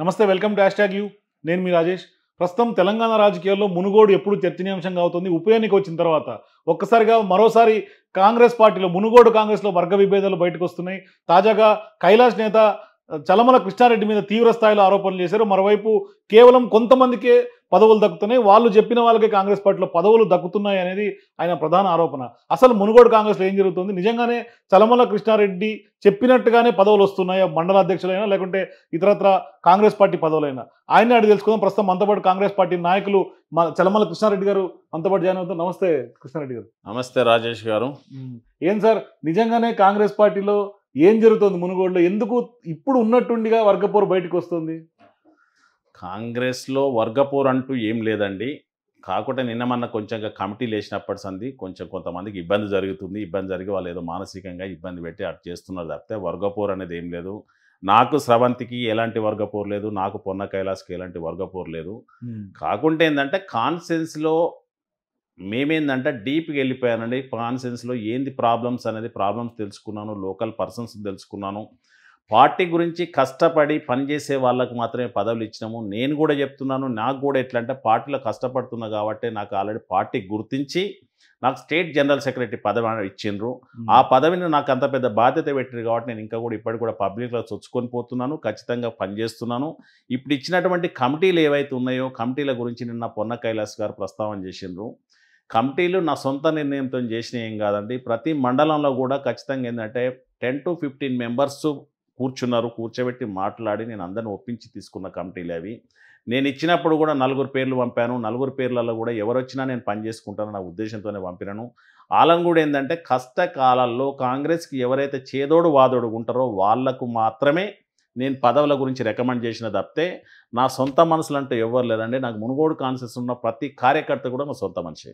నమస్తే welcome to hash you నేను మీ రాజేష్ ప్రస్తుతం తెలంగాణ రాజకీయాల్లో మునుగోడు ఎప్పుడు చర్చనీయాంశంగా అవుతుంది ఉప ఎన్నిక వచ్చిన తర్వాత ఒక్కసారిగా మరోసారి కాంగ్రెస్ పార్టీలో మునుగోడు కాంగ్రెస్లో వర్గ విభేదాలు బయటకు వస్తున్నాయి తాజాగా కైలాష్ నేత చలమల కృష్ణారెడ్డి మీద తీవ్ర స్థాయిలో ఆరోపణలు చేశారు మరోవైపు కేవలం కొంతమందికే పదవులు దక్కుతున్నాయి వాళ్ళు చెప్పిన వాళ్ళకే కాంగ్రెస్ పార్టీలో పదవులు దక్కుతున్నాయి అనేది ఆయన ప్రధాన ఆరోపణ అసలు మునుగోడు కాంగ్రెస్లో ఏం జరుగుతుంది నిజంగానే చలమల కృష్ణారెడ్డి చెప్పినట్టుగానే పదవులు వస్తున్నాయా మండల అధ్యక్షులైనా లేకుంటే ఇతరత్ర కాంగ్రెస్ పార్టీ పదవులైనా ఆయన అడిగి తెలుసుకుందాం ప్రస్తుతం మనతోపాటు కాంగ్రెస్ పార్టీ నాయకులు చలమల కృష్ణారెడ్డి గారు మనతోపాటు జాయిన్ అవుతారు నమస్తే కృష్ణారెడ్డి గారు నమస్తే రాజేష్ గారు ఏం సార్ నిజంగానే కాంగ్రెస్ పార్టీలో ఏం జరుగుతుంది మునుగోడులో ఎందుకు ఇప్పుడు ఉన్నట్టుండిగా వర్గపోరు బయటకు వస్తుంది కాంగ్రెస్లో వర్గపోర్ అంటూ ఏం లేదండి కాకుండా నిన్న మొన్న కొంచెం కమిటీ లేచినప్పటి సంది కొంచెం కొంతమందికి ఇబ్బంది జరుగుతుంది ఇబ్బంది జరిగి వాళ్ళు ఏదో మానసికంగా ఇబ్బంది పెట్టి అటు చేస్తున్నారు తప్పితే వర్గపోరు అనేది ఏం లేదు నాకు స్రవంతికి ఎలాంటి వర్గపోర్ లేదు నాకు పొన్న కైలాస్కి ఎలాంటి వర్గపోర్ లేదు కాకుండా ఏంటంటే కాన్సెన్స్లో మేమేందంటే డీప్కి వెళ్ళిపోయానండి కాన్సెన్స్లో ఏంది ప్రాబ్లమ్స్ అనేది ప్రాబ్లమ్స్ తెలుసుకున్నాను లోకల్ పర్సన్స్ తెలుసుకున్నాను పార్టీ గురించి కష్టపడి పనిచేసే వాళ్ళకు మాత్రమే పదవులు ఇచ్చినాము నేను కూడా చెప్తున్నాను నాకు కూడా ఎట్లా అంటే పార్టీలో కష్టపడుతున్నా కాబట్టి నాకు ఆల్రెడీ పార్టీ గుర్తించి నాకు స్టేట్ జనరల్ సెక్రటరీ పదవి ఇచ్చిండ్రు ఆ పదవిని నాకు అంత పెద్ద బాధ్యత పెట్టిండ్రు కాబట్టి నేను ఇంకా కూడా ఇప్పటికి కూడా పబ్లిక్లో చొచ్చుకొని పోతున్నాను ఖచ్చితంగా పనిచేస్తున్నాను ఇప్పుడు ఇచ్చినటువంటి కమిటీలు ఏవైతే ఉన్నాయో కమిటీల గురించి నిన్న పొన్న కైలాస్ గారు ప్రస్తావన చేసిండ్రు కమిటీలు నా సొంత నిర్ణయంతో చేసినవి ఏం కాదండి ప్రతి మండలంలో కూడా ఖచ్చితంగా ఏంటంటే టెన్ టు ఫిఫ్టీన్ మెంబర్స్ కూర్చున్నారు కూర్చోబెట్టి మాట్లాడి నేను అందరిని ఒప్పించి తీసుకున్న కమిటీలు అవి నేను ఇచ్చినప్పుడు కూడా నలుగురు పేర్లు పంపాను నలుగురు పేర్లలో కూడా ఎవరు వచ్చినా నేను పని చేసుకుంటాను నా ఉద్దేశంతోనే పంపినాను ఆలంగూడు కూడా ఏంటంటే కష్టకాలాల్లో కాంగ్రెస్కి ఎవరైతే చేదోడు వాదోడు ఉంటారో వాళ్లకు మాత్రమే నేను పదవుల గురించి రికమెండ్ చేసిన తప్పితే నా సొంత మనసులు అంటే ఎవరు లేదండి నాకు మునుగోడు కాన్సెస్ ఉన్న ప్రతి కార్యకర్త కూడా మా సొంత మనిషి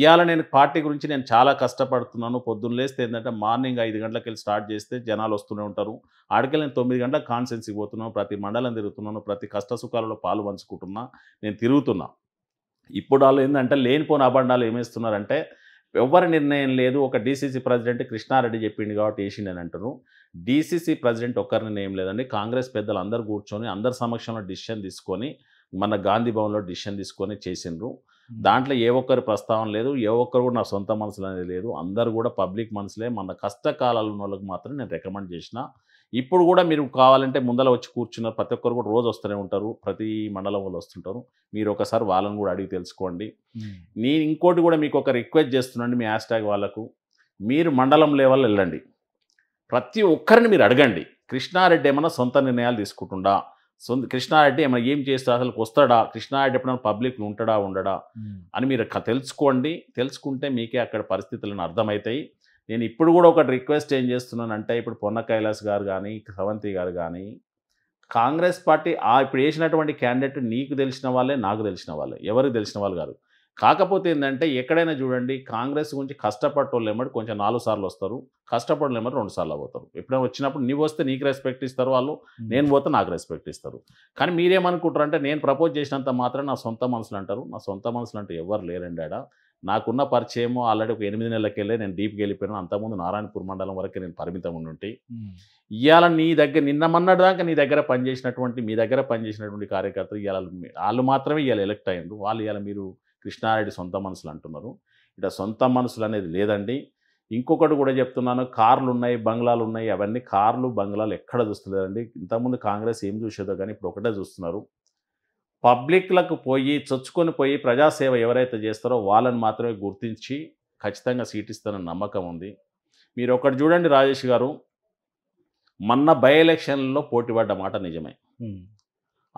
ఇవాళ నేను పార్టీ గురించి నేను చాలా కష్టపడుతున్నాను పొద్దున్న లేస్తే ఏంటంటే మార్నింగ్ ఐదు గంటలకు వెళ్ళి స్టార్ట్ చేస్తే జనాలు వస్తూనే ఉంటారు ఆడికెళ్ళి నేను తొమ్మిది గంటల కాన్సెన్స్కి పోతున్నాను ప్రతి మండలం తిరుగుతున్నాను ప్రతి కష్ట సుఖాలలో పాలు పంచుకుంటున్నా నేను తిరుగుతున్నా ఇప్పుడు వాళ్ళు ఏంటంటే లేనిపోని అబండాలు ఏమేస్తున్నారంటే ఎవరి నిర్ణయం లేదు ఒక డీసీసీ ప్రెసిడెంట్ కృష్ణారెడ్డి చెప్పిండు కాబట్టి వేసిండే అని అంటున్నారు డీసీసీ ప్రెసిడెంట్ ఒక్కరిని నేమ్ లేదండి కాంగ్రెస్ పెద్దలు అందరు కూర్చొని అందరి సమక్షంలో డిసిషన్ తీసుకొని మన గాంధీ భవన్లో డిసిషన్ తీసుకొని చేసిండ్రు దాంట్లో ఏ ఒక్కరి ప్రస్తావన లేదు ఏ ఒక్కరు కూడా నా సొంత మనసులు అనేది లేదు అందరు కూడా పబ్లిక్ మనసులే మన కష్టకాలంలో ఉన్న వాళ్ళకి మాత్రం నేను రికమెండ్ చేసిన ఇప్పుడు కూడా మీరు కావాలంటే ముందర వచ్చి కూర్చున్నారు ప్రతి ఒక్కరు కూడా రోజు వస్తూనే ఉంటారు ప్రతి మండలం వాళ్ళు వస్తుంటారు మీరు ఒకసారి వాళ్ళని కూడా అడిగి తెలుసుకోండి నేను ఇంకోటి కూడా మీకు ఒక రిక్వెస్ట్ చేస్తున్నాండి మీ హ్యాష్ ట్యాగ్ వాళ్ళకు మీరు మండలం లెవెల్ వెళ్ళండి ప్రతి ఒక్కరిని మీరు అడగండి కృష్ణారెడ్డి ఏమైనా సొంత నిర్ణయాలు తీసుకుంటుండా సొంత కృష్ణారెడ్డి ఏమైనా ఏం చేస్తా అసలు వస్తాడా కృష్ణారెడ్డి ఎప్పుడైనా పబ్లిక్ ఉంటాడా ఉండడా అని మీరు తెలుసుకోండి తెలుసుకుంటే మీకే అక్కడ పరిస్థితులను అర్థమవుతాయి నేను ఇప్పుడు కూడా ఒకటి రిక్వెస్ట్ ఏం చేస్తున్నానంటే ఇప్పుడు పొన్న కైలాస్ గారు కానీ సవంతి గారు కానీ కాంగ్రెస్ పార్టీ ఆ ఇప్పుడు వేసినటువంటి క్యాండిడేట్ నీకు తెలిసిన వాళ్ళే నాకు తెలిసిన వాళ్ళే ఎవరికి తెలిసిన వాళ్ళు కాదు కాకపోతే ఏంటంటే ఎక్కడైనా చూడండి కాంగ్రెస్ గురించి కష్టపడటోళ్ళు ఏమటి కొంచెం నాలుగు సార్లు వస్తారు కష్టపడలు ఏమటి రెండు సార్లు అవుతారు ఎప్పుడైనా వచ్చినప్పుడు నీవు వస్తే నీకు రెస్పెక్ట్ ఇస్తారు వాళ్ళు నేను పోతే నాకు రెస్పెక్ట్ ఇస్తారు కానీ మీరేమనుకుంటారు అంటే నేను ప్రపోజ్ చేసినంత మాత్రం నా సొంత మనసులు అంటారు నా సొంత మనసులు అంటే ఎవరు లేరండి ఆడ నాకున్న పరిచయం ఆల్రెడీ ఒక ఎనిమిది నెలలకెళ్ళే నేను డీప్కి వెళ్ళిపోయినా అంతకుముందు నారాయణపూర్ మండలం వరకు నేను పరిమితం ఉండి ఇవాళ నీ దగ్గర నిన్న మన్నాడు దాకా నీ దగ్గర పనిచేసినటువంటి మీ దగ్గర పనిచేసినటువంటి కార్యకర్తలు ఇవాళ వాళ్ళు మాత్రమే ఇవాళ ఎలక్ట్ అయ్యారు వాళ్ళు ఇవాళ మీరు కృష్ణారెడ్డి సొంత మనసులు అంటున్నారు ఇట సొంత మనసులు అనేది లేదండి ఇంకొకటి కూడా చెప్తున్నాను కార్లు ఉన్నాయి బంగ్లాలు ఉన్నాయి అవన్నీ కార్లు బంగ్లాలు ఎక్కడ చూస్తలేదండి ఇంతకుముందు కాంగ్రెస్ ఏం చూసేదో కానీ ఇప్పుడు ఒకటే చూస్తున్నారు పబ్లిక్లకు పోయి చొచ్చుకొని పోయి ప్రజాసేవ ఎవరైతే చేస్తారో వాళ్ళని మాత్రమే గుర్తించి ఖచ్చితంగా సీటిస్తానన్న నమ్మకం ఉంది మీరు ఒకటి చూడండి రాజేష్ గారు మొన్న బై ఎలక్షన్లో పోటీ పడ్డ మాట నిజమే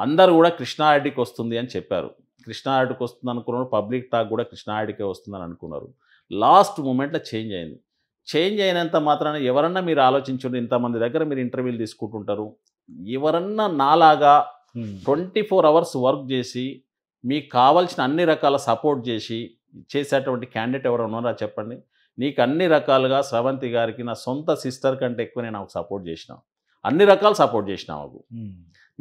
అందరు కూడా కృష్ణారెడ్డికి వస్తుంది అని చెప్పారు కృష్ణారెడ్డికి వస్తుంది అనుకున్నారు పబ్లిక్ టాక్ కూడా కృష్ణారెడ్డికే వస్తుందని అనుకున్నారు లాస్ట్ మూమెంట్లో చేంజ్ అయింది చేంజ్ అయినంత మాత్రాన ఎవరన్నా మీరు ఆలోచించండి ఇంతమంది దగ్గర మీరు ఇంటర్వ్యూలు తీసుకుంటుంటారు ఎవరన్నా నాలాగా ట్వంటీ ఫోర్ అవర్స్ వర్క్ చేసి మీకు కావాల్సిన అన్ని రకాల సపోర్ట్ చేసి చేసేటువంటి క్యాండిడేట్ ఎవరైనా ఉన్నారో చెప్పండి నీకు అన్ని రకాలుగా స్రవంతి గారికి నా సొంత సిస్టర్ కంటే ఎక్కువ నేను సపోర్ట్ చేసినా అన్ని రకాలు సపోర్ట్ చేసినా మాకు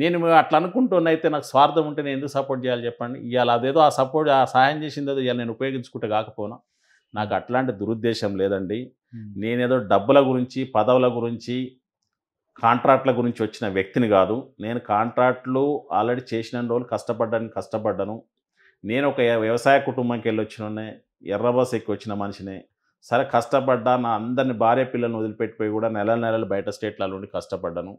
నేను అట్లా అనుకుంటున్నైతే నాకు స్వార్థం ఉంటే నేను ఎందుకు సపోర్ట్ చేయాలి చెప్పండి ఇవాళ అదేదో ఆ సపోర్ట్ ఆ సహాయం చేసిందో ఇవాళ నేను ఉపయోగించుకుంటే కాకపోనా నాకు అట్లాంటి దురుద్దేశం లేదండి నేనేదో డబ్బుల గురించి పదవుల గురించి కాంట్రాక్ట్ల గురించి వచ్చిన వ్యక్తిని కాదు నేను కాంట్రాక్ట్లు ఆల్రెడీ చేసిన రోజులు కష్టపడ్డానికి కష్టపడ్డాను నేను ఒక వ్యవసాయ కుటుంబంకి వెళ్ళి వచ్చిన ఎర్రబాస్ ఎక్కి వచ్చిన మనిషినే సరే కష్టపడ్డా నా అందరిని భార్య పిల్లల్ని వదిలిపెట్టిపోయి కూడా నెల నెలలు బయట స్టేట్లలో ఉండి కష్టపడ్డాను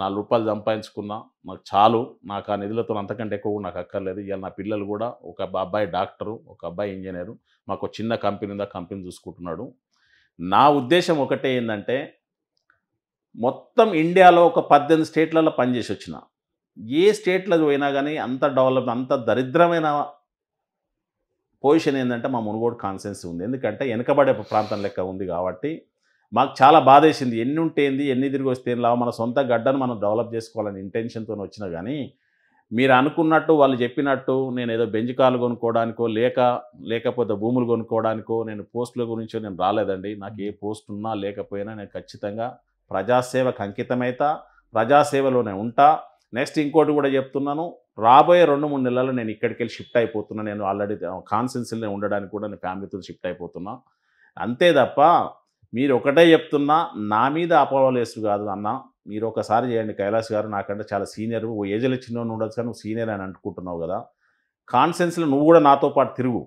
నాలుగు రూపాయలు సంపాదించుకున్నా నాకు చాలు నాకు ఆ నిధులతో అంతకంటే ఎక్కువ నాకు అక్కర్లేదు ఇవాళ నా పిల్లలు కూడా ఒక అబ్బాయి డాక్టరు ఒక అబ్బాయి ఇంజనీరు మాకు చిన్న కంపెనీ ఉందా కంపెనీ చూసుకుంటున్నాడు నా ఉద్దేశం ఒకటే ఏంటంటే మొత్తం ఇండియాలో ఒక పద్దెనిమిది స్టేట్లలో పనిచేసి వచ్చిన ఏ స్టేట్లో పోయినా కానీ అంత డెవలప్ అంత దరిద్రమైన పొజిషన్ ఏంటంటే మా మునుగోడు కాన్సెన్స్ ఉంది ఎందుకంటే వెనకబడే ప్రాంతం లెక్క ఉంది కాబట్టి మాకు చాలా బాధేసింది ఎన్ని ఉంటేంది ఎన్ని తిరిగి వస్తే లావు మన సొంత గడ్డను మనం డెవలప్ చేసుకోవాలని ఇంటెన్షన్తో వచ్చినా కానీ మీరు అనుకున్నట్టు వాళ్ళు చెప్పినట్టు నేను ఏదో బెంజకాలు కొనుక్కోవడానికో లేక లేకపోతే భూములు కొనుక్కోవడానికో నేను పోస్టుల గురించో నేను రాలేదండి నాకు ఏ పోస్ట్ ఉన్నా లేకపోయినా నేను ఖచ్చితంగా ప్రజాసేవకు అంకితమైతా ప్రజాసేవలోనే ఉంటా నెక్స్ట్ ఇంకోటి కూడా చెప్తున్నాను రాబోయే రెండు మూడు నెలల్లో నేను ఇక్కడికి వెళ్ళి షిఫ్ట్ అయిపోతున్నా నేను ఆల్రెడీ కాన్సెన్సీలో ఉండడానికి కూడా నేను ఫ్యామిలీతో షిఫ్ట్ అయిపోతున్నా అంతే తప్ప మీరు ఒకటే చెప్తున్నా నా మీద అపవాలేసు కాదు అన్న మీరు ఒకసారి చేయండి కైలాస్ గారు నాకంటే చాలా సీనియర్ ఓ ఏజ్లో చిన్న ఉండొచ్చు కానీ నువ్వు సీనియర్ అని అనుకుంటున్నావు కదా కాన్సెన్స్లో నువ్వు కూడా నాతో పాటు తిరుగు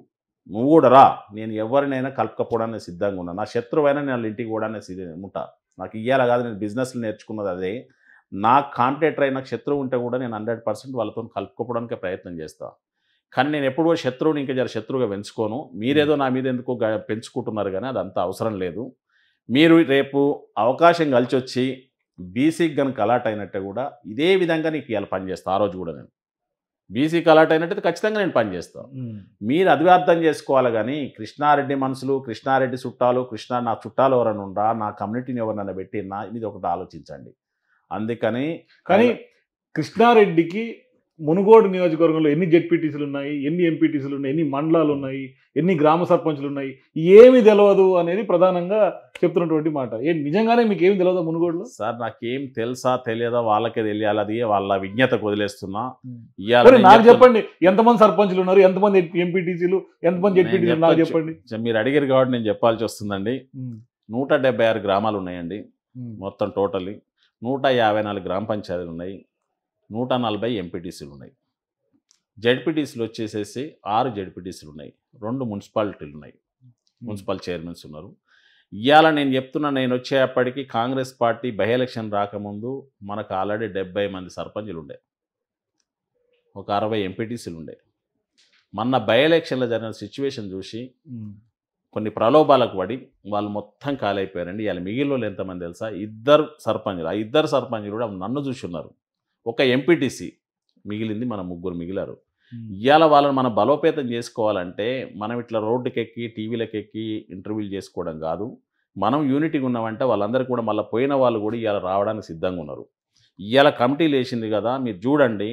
నువ్వు కూడా రా నేను ఎవరినైనా కలుపుకపోవడానికి సిద్ధంగా ఉన్నా నా శత్రువైనా నేను ఇంటికి కూడా నేను ఉంటా నాకు ఇయ్యాల కాదు నేను బిజినెస్లు నేర్చుకున్నది అదే నాకు కాంపిటేటర్ అయిన శత్రువు ఉంటే కూడా నేను హండ్రెడ్ పర్సెంట్ వాళ్ళతో కలుపుకోవడానికి ప్రయత్నం చేస్తాను కానీ నేను ఎప్పుడో శత్రువుని ఇంకా జర శత్రువుగా పెంచుకోను మీరేదో నా మీద ఎందుకు పెంచుకుంటున్నారు కానీ అది అంత అవసరం లేదు మీరు రేపు అవకాశం కలిసి వచ్చి బీసీకి కనుక అలాట్ అయినట్టే కూడా ఇదే విధంగా నీకు ఇలా పనిచేస్తాను ఆ రోజు కూడా నేను బీసీకి అలాట్ అయినట్టు ఖచ్చితంగా నేను పనిచేస్తాను మీరు అది అర్థం చేసుకోవాలి కానీ కృష్ణారెడ్డి మనుషులు కృష్ణారెడ్డి చుట్టాలు కృష్ణ నా చుట్టాలు ఎవరైనా ఉండా నా కమ్యూనిటీని ఎవరైనా పెట్టినా ఇది ఒకటి ఆలోచించండి అందుకని కానీ కృష్ణారెడ్డికి మునుగోడు నియోజకవర్గంలో ఎన్ని జెడ్పీటీసీలు ఉన్నాయి ఎన్ని ఎంపీటీసీలు ఉన్నాయి ఎన్ని మండలాలు ఉన్నాయి ఎన్ని గ్రామ సర్పంచులు ఉన్నాయి ఏమి తెలియదు అనేది ప్రధానంగా చెప్తున్నటువంటి మాట ఏం నిజంగానే మీకు ఏమి తెలియదా మునుగోడులో సార్ నాకేం తెలుసా తెలియదా వాళ్ళకే తెలియాలి అది వాళ్ళ విజ్ఞత వదిలేస్తున్నా నాకు చెప్పండి ఎంతమంది సర్పంచులు ఉన్నారు ఎంతమంది ఎంపీటీసీలు ఎంతమంది జెడ్పీటీసీలు నాకు చెప్పండి మీరు అడిగారు కాబట్టి నేను చెప్పాల్సి వస్తుందండి నూట గ్రామాలు ఉన్నాయండి మొత్తం టోటలీ నూట యాభై నాలుగు గ్రామ పంచాయతీలు ఉన్నాయి నూట నలభై ఎంపీటీసీలు ఉన్నాయి జడ్పీటీసీలు వచ్చేసేసి ఆరు జడ్పీటీసీలు ఉన్నాయి రెండు మున్సిపాలిటీలు ఉన్నాయి మున్సిపల్ చైర్మన్స్ ఉన్నారు ఇవాళ నేను చెప్తున్నా నేను వచ్చేప్పటికి కాంగ్రెస్ పార్టీ బై ఎలక్షన్ రాకముందు మనకు ఆల్రెడీ డెబ్బై మంది సర్పంచులు ఉండే ఒక అరవై ఎంపీటీసీలు ఉండే మొన్న బై ఎలక్షన్లో జరిగిన సిచ్యువేషన్ చూసి కొన్ని ప్రలోభాలకు పడి వాళ్ళు మొత్తం కాలైపోయారండి ఇలా మిగిలిన వాళ్ళు ఎంతమంది తెలుసా ఇద్దరు సర్పంచులు ఆ ఇద్దరు సర్పంచులు కూడా నన్ను ఉన్నారు ఒక ఎంపీటీసీ మిగిలింది మన ముగ్గురు మిగిలారు ఇవాళ వాళ్ళని మనం బలోపేతం చేసుకోవాలంటే మనం ఇట్లా రోడ్డుకెక్కి టీవీలకెక్కి ఇంటర్వ్యూలు చేసుకోవడం కాదు మనం యూనిటీగా ఉన్నామంటే వాళ్ళందరూ కూడా మళ్ళీ పోయిన వాళ్ళు కూడా ఇవాళ రావడానికి సిద్ధంగా ఉన్నారు ఇవాళ కమిటీలు వేసింది కదా మీరు చూడండి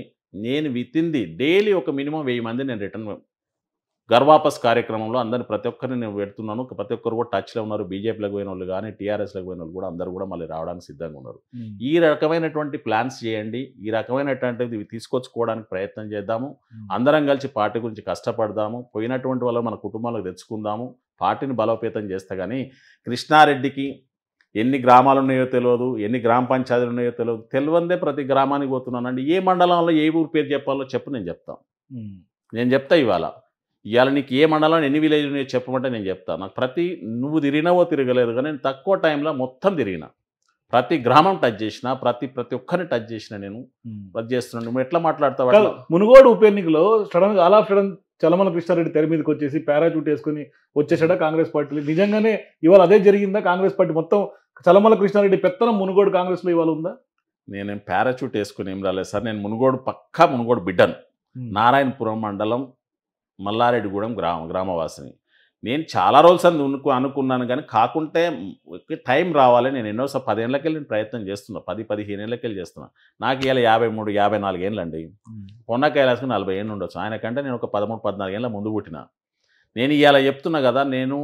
నేను విత్ ఇన్ ది డైలీ ఒక మినిమం వెయ్యి మంది నేను రిటర్న్ గర్వాపస్ కార్యక్రమంలో అందరిని ప్రతి ఒక్కరిని నేను పెడుతున్నాను ప్రతి ఒక్కరు కూడా టచ్లో ఉన్నారు బీజేపీలకు పోయిన వాళ్ళు కానీ టీఆర్ఎస్లకు పోయిన వాళ్ళు కూడా అందరూ కూడా మళ్ళీ రావడానికి సిద్ధంగా ఉన్నారు ఈ రకమైనటువంటి ప్లాన్స్ చేయండి ఈ రకమైనటువంటిది తీసుకొచ్చుకోవడానికి ప్రయత్నం చేద్దాము అందరం కలిసి పార్టీ గురించి కష్టపడదాము పోయినటువంటి వాళ్ళు మన కుటుంబాలకు తెచ్చుకుందాము పార్టీని బలోపేతం చేస్తే కానీ కృష్ణారెడ్డికి ఎన్ని గ్రామాలు ఉన్నాయో తెలియదు ఎన్ని గ్రామ పంచాయతీలు ఉన్నాయో తెలియదు తెలియందే ప్రతి గ్రామానికి పోతున్నానండి ఏ మండలంలో ఏ ఊరు పేరు చెప్పాలో చెప్పు నేను చెప్తాను నేను చెప్తా ఇవాళ ఇవాళ నీకు ఏ మండలం ఎన్ని విలేజ్ ఉన్నాయో చెప్పమంటే నేను చెప్తాను నాకు ప్రతి నువ్వు తిరిగినావో తిరగలేదు కానీ నేను తక్కువ టైంలో మొత్తం తిరిగిన ప్రతి గ్రామం టచ్ చేసిన ప్రతి ప్రతి ఒక్కరిని టచ్ చేసిన నేను టచ్ చేస్తున్నాను నువ్వు ఎట్లా మాట్లాడతావు మునుగోడు ఉప ఎన్నికలో sudden all of sudden Chalamala Krishnareddy తెర మీదకి వచ్చేసి పారాచూట్ వేసుకుని వచ్చేసాడా కాంగ్రెస్ పార్టీ నిజంగానే ఇవాళ అదే జరిగిందా కాంగ్రెస్ పార్టీ మొత్తం చలమల కృష్ణారెడ్డి పెత్తనం మునుగోడు కాంగ్రెస్లో ఇవాళ ఉందా నేనేం పారాచూట్ వేసుకుని ఏం రాలేదు సార్ నేను మునుగోడు పక్కా మునుగోడు బిడ్డను నారాయణపురం మండలం మల్లారెడ్డిగూడెం గ్రామ గ్రామవాసిని నేను చాలా రోజులు అనుకు అనుకున్నాను కానీ కాకుంటే టైం రావాలి నేను ఎన్నోసారి పదేళ్ళకి నేను ప్రయత్నం చేస్తున్నా పది పదిహేను ఏళ్ళకి వెళ్ళి చేస్తున్నా నాకు ఇలా యాభై మూడు యాభై నాలుగు ఏళ్ళండి పొన్న నలభై ఏళ్ళు ఉండొచ్చు ఆయనకంటే నేను ఒక పదమూడు పద్నాలుగు ఏళ్ళ ముందు పుట్టిన నేను ఇలా చెప్తున్నా కదా నేను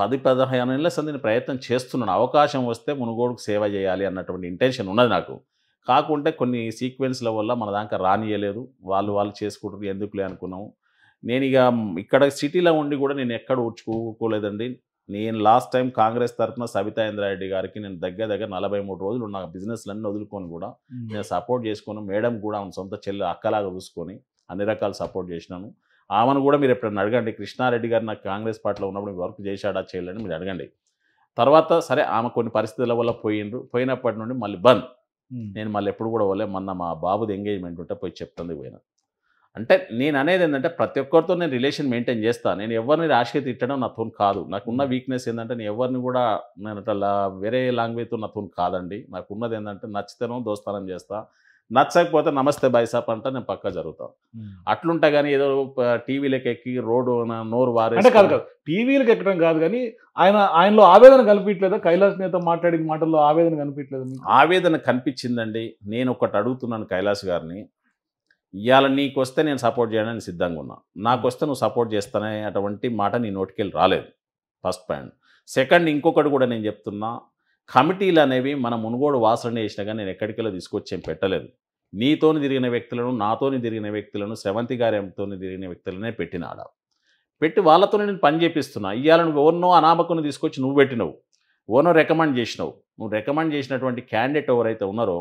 పది పదిహేను ఏళ్ళ సంది నేను ప్రయత్నం చేస్తున్నాను అవకాశం వస్తే మునుగోడుకు సేవ చేయాలి అన్నటువంటి ఇంటెన్షన్ ఉన్నది నాకు కాకుంటే కొన్ని సీక్వెన్స్ల వల్ల మన దాకా రానియలేదు వాళ్ళు వాళ్ళు చేసుకుంటారు ఎందుకులే అనుకున్నాము నేను ఇక ఇక్కడ సిటీలో ఉండి కూడా నేను ఎక్కడ ఓడ్చుకోలేదండి నేను లాస్ట్ టైం కాంగ్రెస్ తరఫున సబితాయింద్రారెడ్డి గారికి నేను దగ్గర దగ్గర నలభై మూడు రోజులు నా బిజినెస్లన్నీ వదులుకొని కూడా నేను సపోర్ట్ చేసుకుని మేడం కూడా ఆమె సొంత చెల్లి అక్కలాగా చూసుకొని అన్ని రకాలు సపోర్ట్ చేసినాను ఆమెను కూడా మీరు ఎప్పుడైనా అడగండి కృష్ణారెడ్డి గారు నాకు కాంగ్రెస్ పార్టీలో ఉన్నప్పుడు వర్క్ చేశాడా చేయాలని మీరు అడగండి తర్వాత సరే ఆమె కొన్ని పరిస్థితుల వల్ల పోయిండ్రు పోయినప్పటి నుండి మళ్ళీ బంద్ నేను మళ్ళీ ఎప్పుడు కూడా పోలే మొన్న మా బాబుది ఎంగేజ్మెంట్ ఉంటే పోయి చెప్తుంది పోయినా అంటే నేను అనేది ఏంటంటే ప్రతి ఒక్కరితో నేను రిలేషన్ మెయింటైన్ చేస్తాను నేను ఎవరిని రాశి తిట్టడం నాతో కాదు నాకున్న వీక్నెస్ ఏంటంటే నేను ఎవరిని కూడా నేను అట్లా వేరే లాంగ్వేజ్తో నాతో కాదండి నాకున్నది ఏంటంటే నచ్చితేనో దోస్తానం చేస్తాను నచ్చకపోతే నమస్తే బైసాప్ అంటే నేను పక్కా జరుగుతాను అట్లుంటా కానీ ఏదో టీవీలకు ఎక్కి రోడ్డు నోరు వారే కాదు కాదు టీవీలకు ఎక్కడం కాదు కానీ ఆయన ఆయనలో ఆవేదన కనిపించలేదు కైలాస్ నేత మాట్లాడిన మాటల్లో ఆవేదన కనిపించలేదు ఆవేదన కనిపించిందండి నేను ఒకటి అడుగుతున్నాను కైలాస్ గారిని ఇవాళ నీకు వస్తే నేను సపోర్ట్ చేయడానికి సిద్ధంగా ఉన్నా నాకు వస్తే నువ్వు సపోర్ట్ చేస్తానే అటువంటి మాట నీ నోటికెళ్ళి రాలేదు ఫస్ట్ పాయింట్ సెకండ్ ఇంకొకటి కూడా నేను చెప్తున్నా కమిటీలు అనేవి మన మునుగోడు వాసన వేసినా కానీ నేను ఎక్కడికెళ్ళో తీసుకొచ్చేం పెట్టలేదు నీతోని తిరిగిన వ్యక్తులను నాతోని తిరిగిన వ్యక్తులను సెవంతి గారితో తిరిగిన వ్యక్తులనే పెట్టినాడ పెట్టి వాళ్ళతోనే నేను పని చేపిస్తున్నా ఇవాళ నువ్వు ఎవరినో అనామకుని తీసుకొచ్చి నువ్వు పెట్టినవు ఓనర్ రికమెండ్ చేసినావు నువ్వు రికమెండ్ చేసినటువంటి క్యాండిడేట్ ఎవరైతే ఉన్నారో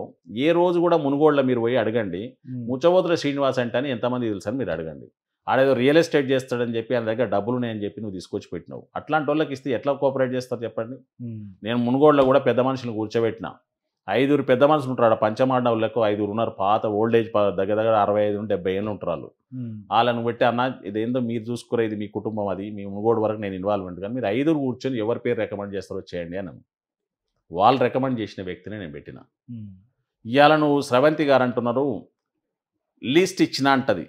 ఏ రోజు కూడా మునుగోళ్ళ మీరు పోయి అడగండి ముచ్చబోతుల శ్రీనివాస్ అంటే అని ఎంతమంది తెలుసని మీరు అడగండి ఆడేదో రియల్ ఎస్టేట్ చేస్తాడని చెప్పి ఆయన దగ్గర డబ్బులు ఉన్నాయని చెప్పి నువ్వు తీసుకొచ్చి పెట్టినావు అట్లాంటి వాళ్ళకి ఇస్తే ఎట్లా కోఆపరేట్ చేస్తారు చెప్పండి నేను మునుగోడులో కూడా పెద్ద మనుషులను కూర్చోబెట్టినా ఐదుగురు పెద్ద మనుషులు ఉంటారు లెక్క ఐదుగురు ఉన్నారు పాత ఓల్డ్ ఏజ్ దగ్గర దగ్గర అరవై ఐదు నుండి డెబ్బై ఏళ్ళు ఉంటారు వాళ్ళు వాళ్ళని పెట్టి అన్న ఇదేందో మీరు చూసుకురా ఇది మీ కుటుంబం అది మీ మునుగోడు వరకు నేను ఇన్వాల్వ్మెంట్ కానీ మీరు ఐదుగురు కూర్చొని ఎవరి పేరు రికమెండ్ చేస్తారో చేయండి అని వాళ్ళు రికమెండ్ చేసిన వ్యక్తిని నేను పెట్టిన ఇవాళ నువ్వు స్రవంతి గారు అంటున్నారు లీస్ట్ ఇచ్చిన అంటది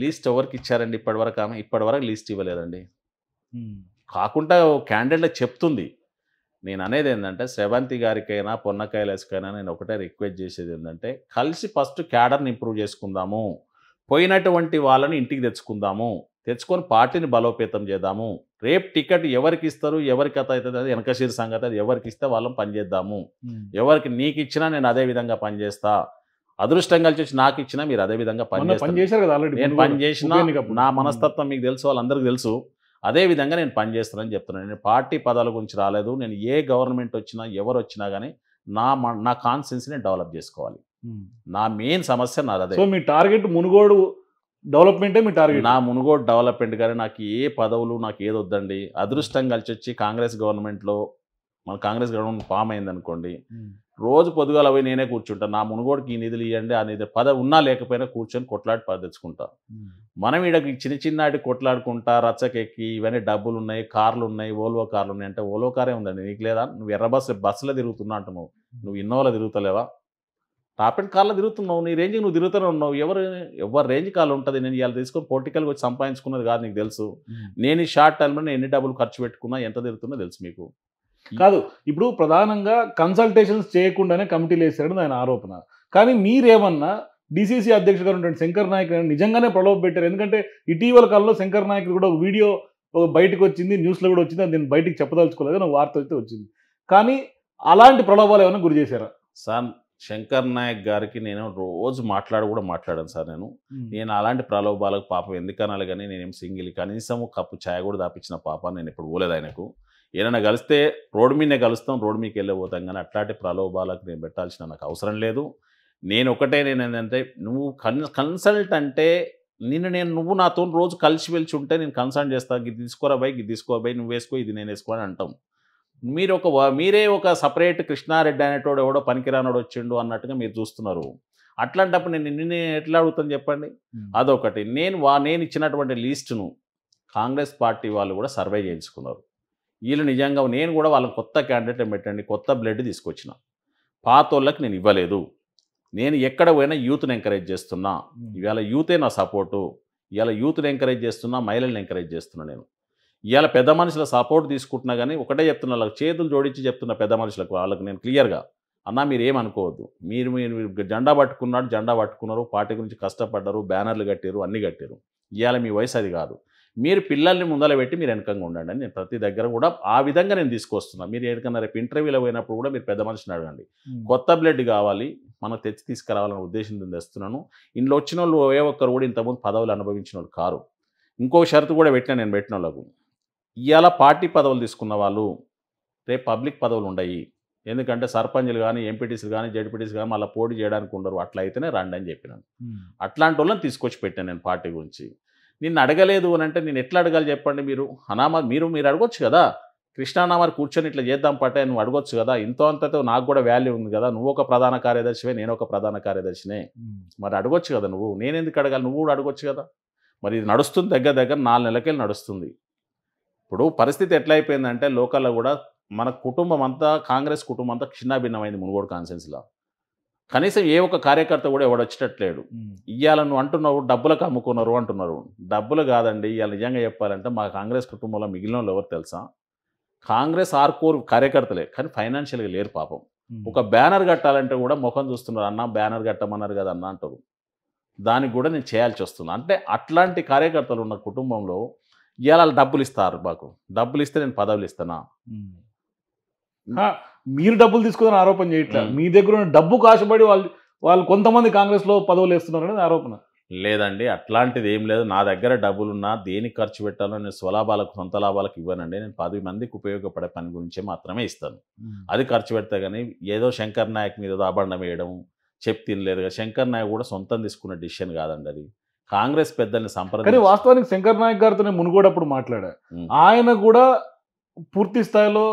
లీస్ట్ ఎవరికి ఇచ్చారండి ఇప్పటివరకు ఆమె ఇప్పటివరకు లీస్ట్ ఇవ్వలేదండి కాకుండా క్యాండిడేట్లో చెప్తుంది నేను అనేది ఏంటంటే శ్రవంతి గారికైనా పొన్నకాయలకైనా నేను ఒకటే రిక్వెస్ట్ చేసేది ఏంటంటే కలిసి ఫస్ట్ క్యాడర్ని ఇంప్రూవ్ చేసుకుందాము పోయినటువంటి వాళ్ళని ఇంటికి తెచ్చుకుందాము తెచ్చుకొని పార్టీని బలోపేతం చేద్దాము రేపు టికెట్ ఎవరికి ఇస్తారు ఎవరికి అత అవుతుంది అది వెనకశీర్ సంగతి అది ఎవరికి ఇస్తే వాళ్ళని పనిచేద్దాము ఎవరికి నీకు ఇచ్చినా నేను అదే విధంగా పనిచేస్తా అదృష్టం కలిసి వచ్చి నాకు ఇచ్చినా మీరు అదే విధంగా పనిచేస్తారు నేను పనిచేసిన నా మనస్తత్వం మీకు తెలుసు వాళ్ళందరికీ తెలుసు అదేవిధంగా నేను పనిచేస్తానని చెప్తున్నాను నేను పార్టీ పదాల గురించి రాలేదు నేను ఏ గవర్నమెంట్ వచ్చినా ఎవరు వచ్చినా కానీ నా నా కాన్సెన్స్ని డెవలప్ చేసుకోవాలి నా మెయిన్ సమస్య నాదే సో మీ టార్గెట్ మునుగోడు డెవలప్మెంటే మీ టార్గెట్ నా మునుగోడు డెవలప్మెంట్ కానీ నాకు ఏ పదవులు నాకు ఏది వద్దండి అదృష్టం కలిసి వచ్చి కాంగ్రెస్ గవర్నమెంట్లో మన కాంగ్రెస్ గవర్నమెంట్ ఫామ్ అయింది అనుకోండి రోజు పొద్దుగాల పోయి నేనే కూర్చుంటాను నా మునుగోడికి ఈ నిధులు ఇవ్వండి ఆ నిధులు పద ఉన్నా లేకపోయినా కూర్చొని కొట్లాడి పదెచ్చుకుంటా మనం ఈడకి చిన్న చిన్నటి కొట్లాడుకుంటా రచ్చకెక్కి ఇవన్నీ డబ్బులు ఉన్నాయి కార్లు ఉన్నాయి ఓల్వో కార్లు ఉన్నాయి అంటే ఓల్వో కారే ఉందండి నీకు లేదా నువ్వు ఎర్ర బస్సు బస్సులో తిరుగుతున్నా అంటున్నావు నువ్వు ఇన్నోలో తిరుగుతలేవా టాప్ అండ్ కార్లో తిరుగుతున్నావు నీ రేంజ్కి నువ్వు తిరుగుతూనే ఉన్నావు ఎవరు ఎవరు రేంజ్ కాల్ ఉంటుంది నేను ఇవాళ తీసుకొని పొలిటికల్గా వచ్చి సంపాదించుకున్నది కాదు నీకు తెలుసు నేను ఈ షార్ట్ టైంలో నేను ఎన్ని డబ్బులు ఖర్చు పెట్టుకున్నా ఎంత తిరుగుతున్నా తెలుసు మీకు కాదు ఇప్పుడు ప్రధానంగా కన్సల్టేషన్స్ చేయకుండానే కమిటీలు వేశారని ఆయన ఆరోపణ కానీ మీరేమన్నా డిసిసి అధ్యక్షుడు ఉన్నటువంటి శంకర్ నాయక్ నిజంగానే ప్రలోభ పెట్టారు ఎందుకంటే ఇటీవల కాలంలో శంకర్ నాయక్ కూడా ఒక వీడియో బయటకు వచ్చింది న్యూస్లో కూడా వచ్చింది నేను బయటికి చెప్పదలుచుకోలేదు నాకు వార్త అయితే వచ్చింది కానీ అలాంటి ప్రలోభాలు ఏమైనా గురి చేశారా సార్ శంకర్ నాయక్ గారికి నేను రోజు మాట్లాడు కూడా మాట్లాడాను సార్ నేను నేను అలాంటి ప్రలోభాలకు పాపం ఎందుకనాలి కానీ నేనేం సింగిల్ కనీసం కప్పు ఛాయ్ కూడా దాపించిన పాప నేను ఇప్పుడు పోలేదు ఆయనకు ఏదైనా కలిస్తే రోడ్డు మీదనే కలుస్తాం రోడ్డు మీకు వెళ్ళిపోతాం కానీ అట్లాంటి ప్రలోభాలకు నేను పెట్టాల్సిన నాకు అవసరం లేదు నేను ఒకటే నేను ఏంటంటే నువ్వు కన్ కన్సల్ట్ అంటే నిన్ను నేను నువ్వు నాతో రోజు కలిసి వెలిచి ఉంటే నేను కన్సల్ట్ చేస్తాను ఇది తీసుకోరా బై ఇది తీసుకోరా బై నువ్వు వేసుకో ఇది నేను వేసుకో అని అంటాం మీరు ఒక మీరే ఒక సపరేట్ కృష్ణారెడ్డి అనేటోడు ఎవడో పనికిరానోడు వచ్చిండు అన్నట్టుగా మీరు చూస్తున్నారు అట్లాంటప్పుడు నేను నిన్ను నేను ఎట్లా అడుగుతాను చెప్పండి అదొకటి నేను వా నేను ఇచ్చినటువంటి లీస్టును కాంగ్రెస్ పార్టీ వాళ్ళు కూడా సర్వే చేయించుకున్నారు వీళ్ళు నిజంగా నేను కూడా వాళ్ళకి కొత్త క్యాండిడేట్ పెట్టండి కొత్త బ్లడ్ తీసుకొచ్చిన పాత నేను ఇవ్వలేదు నేను ఎక్కడ పోయినా యూత్ని ఎంకరేజ్ చేస్తున్నా ఇవాళ యూతే నా సపోర్టు ఇవాళ యూత్ని ఎంకరేజ్ చేస్తున్నా మహిళల్ని ఎంకరేజ్ చేస్తున్నా నేను ఇవాళ పెద్ద మనుషుల సపోర్ట్ తీసుకుంటున్నా కానీ ఒకటే చెప్తున్నా వాళ్ళకి చేతులు జోడించి చెప్తున్న పెద్ద మనుషులకు వాళ్ళకి నేను క్లియర్గా అన్నా మీరు ఏమనుకోవద్దు మీరు మీరు జెండా పట్టుకున్నాడు జెండా పట్టుకున్నారు పార్టీ గురించి కష్టపడ్డారు బ్యానర్లు కట్టారు అన్నీ కట్టారు ఇవాళ మీ వయసు అది కాదు మీరు పిల్లల్ని ముందర పెట్టి మీరు వెనకంగా ఉండండి నేను ప్రతి దగ్గర కూడా ఆ విధంగా నేను తీసుకొస్తున్నాను మీరు ఎక్కడికన్నా రేపు ఇంటర్వ్యూలో పోయినప్పుడు కూడా మీరు పెద్ద మనిషిని అడగండి కొత్త బ్లడ్ కావాలి మనం తెచ్చి తీసుకురావాలనే ఉద్దేశంతో తెస్తున్నాను ఇందులో వచ్చిన వాళ్ళు ఏ ఒక్కరు కూడా ఇంతకుముందు పదవులు అనుభవించిన వాళ్ళు కారు ఇంకో షరతు కూడా పెట్టినా నేను పెట్టిన వాళ్ళకు ఇవాళ పార్టీ పదవులు తీసుకున్న వాళ్ళు రేపు పబ్లిక్ పదవులు ఉండయి ఎందుకంటే సర్పంచ్లు కానీ ఎంపీటీసీలు కానీ జడ్పీటీసీలు కానీ మళ్ళీ పోటీ చేయడానికి ఉండరు అట్లయితేనే రండి అని చెప్పినాను అట్లాంటి వాళ్ళని తీసుకొచ్చి పెట్టాను నేను పార్టీ గురించి నిన్ను అడగలేదు అని అంటే నేను ఎట్లా అడగాలి చెప్పండి మీరు అనామా మీరు మీరు అడగొచ్చు కదా కృష్ణానామారి కూర్చొని ఇట్లా చేద్దాం పట్టే నువ్వు అడగొచ్చు కదా ఇంతో అంతతో నాకు కూడా వాల్యూ ఉంది కదా నువ్వు ఒక ప్రధాన కార్యదర్శివే నేను ఒక ప్రధాన కార్యదర్శినే మరి అడగొచ్చు కదా నువ్వు నేను ఎందుకు అడగాలి నువ్వు కూడా అడగొచ్చు కదా మరి ఇది నడుస్తుంది దగ్గర దగ్గర నాలుగు నెలకెళ్ళి నడుస్తుంది ఇప్పుడు పరిస్థితి ఎట్లయిపోయిందంటే లోకల్లో కూడా మన కుటుంబం అంతా కాంగ్రెస్ కుటుంబం అంతా క్షిణాభిన్నమైంది మునుగోడు కాన్సెన్స్లో కనీసం ఏ ఒక్క కార్యకర్త కూడా ఎవడు వచ్చేటట్లేడు ఇవాళ నువ్వు అంటున్నావు డబ్బులకు అమ్ముకున్నారు అంటున్నారు డబ్బులు కాదండి ఇవాళ నిజంగా చెప్పాలంటే మా కాంగ్రెస్ కుటుంబంలో మిగిలిన వాళ్ళు ఎవరు తెలుసా కాంగ్రెస్ ఆర్కోర్ కార్యకర్తలే కానీ ఫైనాన్షియల్గా లేరు పాపం ఒక బ్యానర్ కట్టాలంటే కూడా ముఖం చూస్తున్నారు అన్న బ్యానర్ కట్టమన్నారు కదా అన్న అంటారు దానికి కూడా నేను చేయాల్సి వస్తుంది అంటే అట్లాంటి కార్యకర్తలు ఉన్న కుటుంబంలో ఇవాళ డబ్బులు ఇస్తారు మాకు డబ్బులు ఇస్తే నేను పదవులు ఇస్తానా మీరు డబ్బులు తీసుకుని ఆరోపణ చేయట్లేదు మీ దగ్గర ఉన్న డబ్బు కాశపడి వాళ్ళు వాళ్ళు కొంతమంది కాంగ్రెస్లో పదవులు వేస్తున్నారు అనేది ఆరోపణ లేదండి అట్లాంటిది ఏం లేదు నా దగ్గర డబ్బులున్నా దేనికి ఖర్చు పెట్టాలో నేను స్వలాభాలకు సొంత లాభాలకు ఇవ్వనండి నేను పది మందికి ఉపయోగపడే పని గురించే మాత్రమే ఇస్తాను అది ఖర్చు పెడతా కానీ ఏదో శంకర్ నాయక్ మీద దాబండం వేయడం చెప్పి తినలేదు శంకర్ నాయక్ కూడా సొంతం తీసుకున్న డిసిషన్ కాదండి అది కాంగ్రెస్ పెద్దల్ని సంప్రదించి వాస్తవానికి శంకర్ నాయక్ గారితో నేను మునుగోడప్పుడు మాట్లాడా ఆయన కూడా పూర్తి స్థాయిలో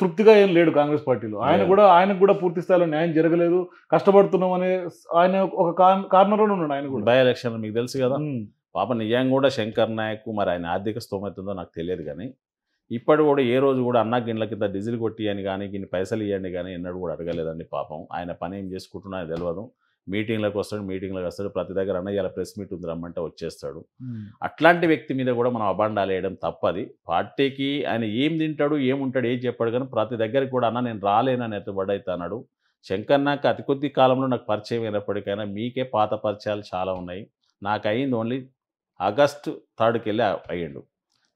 తృప్తిగా ఏం లేడు కాంగ్రెస్ పార్టీలో ఆయన కూడా ఆయనకు కూడా పూర్తి స్థాయిలో న్యాయం జరగలేదు కష్టపడుతున్నాం అనే ఆయన ఒక కార్నర్లో ఉన్నాడు ఆయన కూడా బై ఎలక్షన్ మీకు తెలుసు కదా పాప నిజంగా కూడా శంకర్ నాయక్ మరి ఆయన ఆర్థిక స్థోమత ఉందో నాకు తెలియదు కానీ ఇప్పటి కూడా ఏ రోజు కూడా అన్నా గిన్నెల కింద డీజిల్ కొట్టియని కానీ గిన్ని పైసలు ఇవ్వండి కానీ ఎన్నడూ కూడా అడగలేదండి పాపం ఆయన పని ఏం చేసుకుంటున్నా తెలియదు మీటింగ్లకు వస్తాడు మీటింగ్లకు వస్తాడు ప్రతి దగ్గర అన్న ఇలా ప్రెస్ మీట్ ఉంది రమ్మంటే వచ్చేస్తాడు అట్లాంటి వ్యక్తి మీద కూడా మనం అబండాలు వేయడం తప్పది పార్టీకి ఆయన ఏం తింటాడు ఏముంటాడు ఏం చెప్పాడు కానీ ప్రతి దగ్గరికి కూడా అన్న నేను రాలేనని ఎత్తుబడైతే అన్నాడు శంకర్ నాకు అతి కొద్ది కాలంలో నాకు పరిచయం అయినప్పటికైనా మీకే పాత పరిచయాలు చాలా ఉన్నాయి నాకు అయింది ఓన్లీ ఆగస్టు థర్డ్కి వెళ్ళి అయ్యాడు